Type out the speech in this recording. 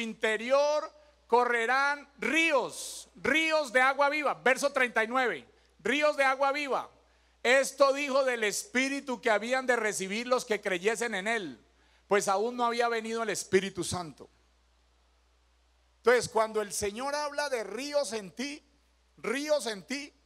interior correrán ríos, ríos de agua viva. Verso 39, ríos de agua viva. Esto dijo del Espíritu que habían de recibir los que creyesen en Él, pues aún no había venido el Espíritu Santo. Entonces, cuando el Señor habla de ríos en ti, ríos en ti,